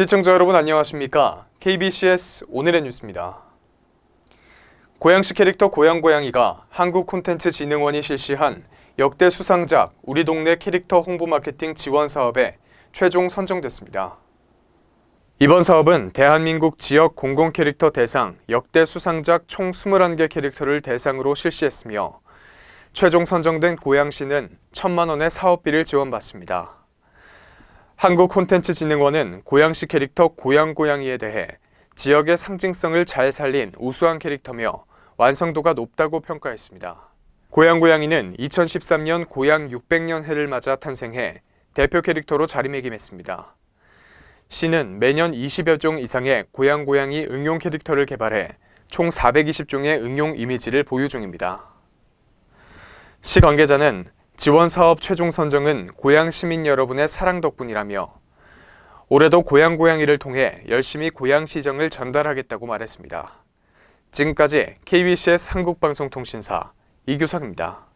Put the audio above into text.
시청자 여러분 안녕하십니까? KBCS 오늘의 뉴스입니다. 고양시 캐릭터 고양고양이가 한국콘텐츠진흥원이 실시한 역대 수상작 우리 동네 캐릭터 홍보 마케팅 지원 사업에 최종 선정됐습니다. 이번 사업은 대한민국 지역 공공 캐릭터 대상 역대 수상작 총 21개 캐릭터를 대상으로 실시했으며 최종 선정된 고양시는 천만 원의 사업비를 지원받습니다. 한국콘텐츠진흥원은 고양시 캐릭터 고양고양이에 대해 지역의 상징성을 잘 살린 우수한 캐릭터며 완성도가 높다고 평가했습니다. 고양고양이는 2013년 고양 600년 해를 맞아 탄생해 대표 캐릭터로 자리매김했습니다. 시는 매년 20여 종 이상의 고양고양이 응용 캐릭터를 개발해 총 420종의 응용 이미지를 보유 중입니다. 시 관계자는 지원 사업 최종 선정은 고향 시민 여러분의 사랑 덕분이라며 올해도 고향 고양이를 통해 열심히 고향 시정을 전달하겠다고 말했습니다. 지금까지 KBCS 한국방송통신사 이규석입니다.